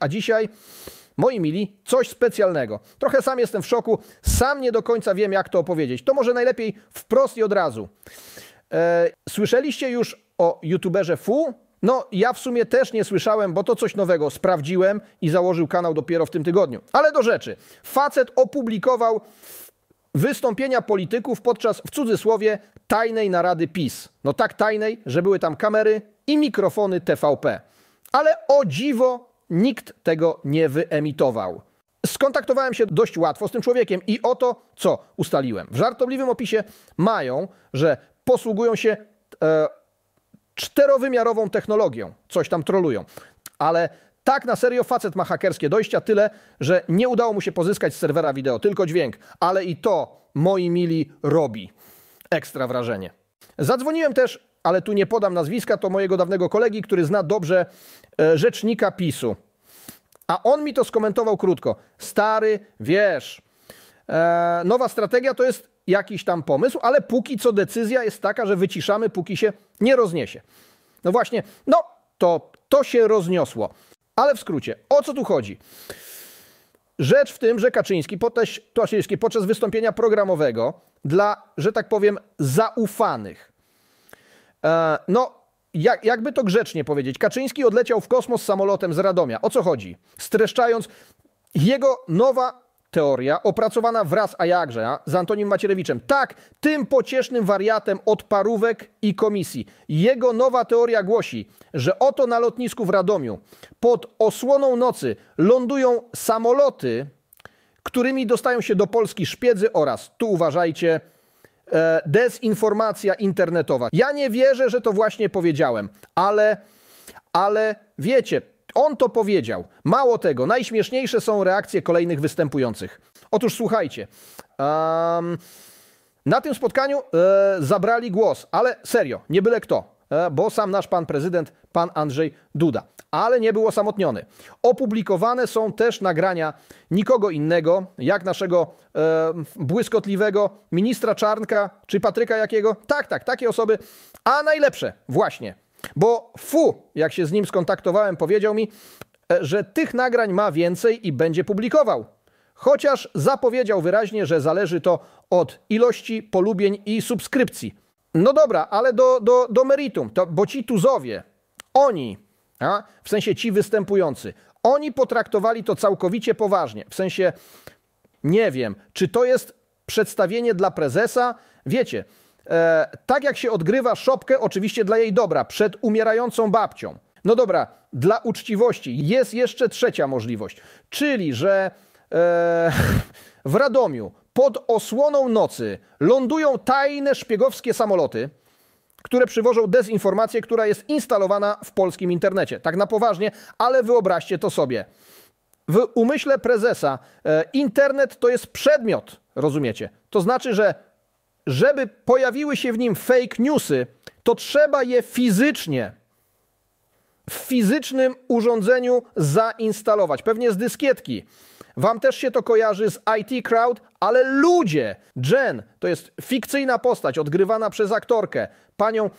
A dzisiaj, moi mili, coś specjalnego. Trochę sam jestem w szoku, sam nie do końca wiem, jak to opowiedzieć. To może najlepiej wprost i od razu. E, słyszeliście już o youtuberze Fu? No, ja w sumie też nie słyszałem, bo to coś nowego sprawdziłem i założył kanał dopiero w tym tygodniu. Ale do rzeczy. Facet opublikował wystąpienia polityków podczas, w cudzysłowie, tajnej narady PiS. No tak tajnej, że były tam kamery i mikrofony TVP. Ale o dziwo nikt tego nie wyemitował. Skontaktowałem się dość łatwo z tym człowiekiem i oto co ustaliłem. W żartobliwym opisie mają, że posługują się e, czterowymiarową technologią. Coś tam trolują. Ale tak na serio facet ma hakerskie dojścia tyle, że nie udało mu się pozyskać z serwera wideo, tylko dźwięk. Ale i to, moi mili, robi. Ekstra wrażenie. Zadzwoniłem też ale tu nie podam nazwiska, to mojego dawnego kolegi, który zna dobrze e, rzecznika PiSu. A on mi to skomentował krótko. Stary, wiesz, e, nowa strategia to jest jakiś tam pomysł, ale póki co decyzja jest taka, że wyciszamy, póki się nie rozniesie. No właśnie, no to to się rozniosło. Ale w skrócie, o co tu chodzi? Rzecz w tym, że Kaczyński, podczas podczas wystąpienia programowego dla, że tak powiem, zaufanych E, no, jak, jakby to grzecznie powiedzieć, Kaczyński odleciał w kosmos samolotem z Radomia. O co chodzi? Streszczając, jego nowa teoria, opracowana wraz, a jakże, z Antonim Macierewiczem. Tak, tym pociesznym wariatem od parówek i komisji. Jego nowa teoria głosi, że oto na lotnisku w Radomiu pod osłoną nocy lądują samoloty, którymi dostają się do Polski szpiedzy oraz, tu uważajcie, e, dezinformacja internetowa. Ja nie wierzę, że to właśnie powiedziałem, ale, ale wiecie, on to powiedział. Mało tego, najśmieszniejsze są reakcje kolejnych występujących. Otóż słuchajcie. Um, na tym spotkaniu e, zabrali głos, ale serio, nie byle kto. E, bo sam nasz pan prezydent, pan Andrzej Duda. Ale nie był osamotniony. Opublikowane są też nagrania nikogo innego, jak naszego e, błyskotliwego ministra Czarnka czy Patryka Jakiego. Tak, tak, takie osoby. A najlepsze, właśnie, bo fu, jak się z nim skontaktowałem, powiedział mi, e, że tych nagrań ma więcej i będzie publikował. Chociaż zapowiedział wyraźnie, że zależy to od ilości polubień i subskrypcji. No dobra, ale do, do, do meritum, to, bo ci Tuzowie, oni, a, w sensie ci występujący, oni potraktowali to całkowicie poważnie. W sensie, nie wiem, czy to jest przedstawienie dla prezesa. Wiecie, e, tak jak się odgrywa szopkę, oczywiście dla jej dobra, przed umierającą babcią. No dobra, dla uczciwości jest jeszcze trzecia możliwość, czyli że e, w Radomiu pod osłoną nocy lądują tajne szpiegowskie samoloty, które przywożą dezinformację, która jest instalowana w polskim internecie. Tak na poważnie, ale wyobraźcie to sobie. W umyśle prezesa e, internet to jest przedmiot, rozumiecie? To znaczy, że żeby pojawiły się w nim fake newsy, to trzeba je fizycznie w fizycznym urządzeniu zainstalować, pewnie z dyskietki. Wam też się to kojarzy z IT Crowd, ale ludzie! Jen to jest fikcyjna postać odgrywana przez aktorkę, panią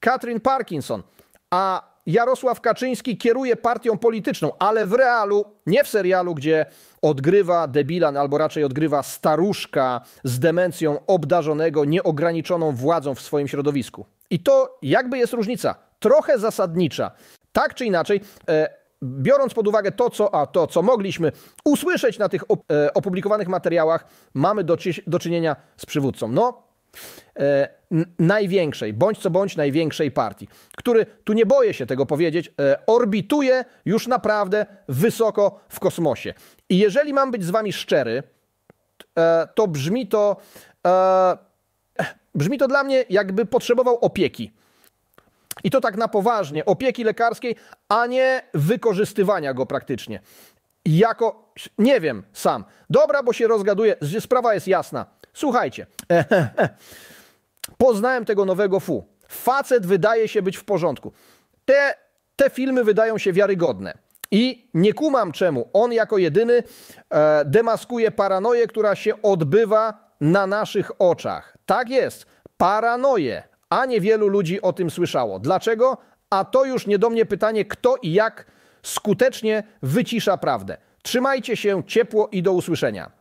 Katrin Parkinson, a Jarosław Kaczyński kieruje partią polityczną, ale w realu, nie w serialu, gdzie odgrywa debilan, albo raczej odgrywa staruszka z demencją obdarzonego nieograniczoną władzą w swoim środowisku. I to jakby jest różnica, trochę zasadnicza. Tak czy inaczej, e, biorąc pod uwagę to, co, a to, co mogliśmy usłyszeć na tych e, opublikowanych materiałach, mamy do, do czynienia z przywódcą. No, e, największej, bądź co bądź największej partii, który, tu nie boję się tego powiedzieć, e, orbituje już naprawdę wysoko w kosmosie. I jeżeli mam być z wami szczery, e, to brzmi to... E, brzmi to dla mnie, jakby potrzebował opieki. I to tak na poważnie, opieki lekarskiej, a nie wykorzystywania go praktycznie. Jako, nie wiem sam. Dobra, bo się rozgaduje. sprawa jest jasna. Słuchajcie, e, poznałem tego nowego fu. Facet wydaje się być w porządku. Te, te filmy wydają się wiarygodne. I nie kumam czemu on jako jedyny e, demaskuje paranoję, która się odbywa na naszych oczach. Tak jest, paranoję a niewielu ludzi o tym słyszało. Dlaczego? A to już nie do mnie pytanie, kto i jak skutecznie wycisza prawdę. Trzymajcie się ciepło i do usłyszenia.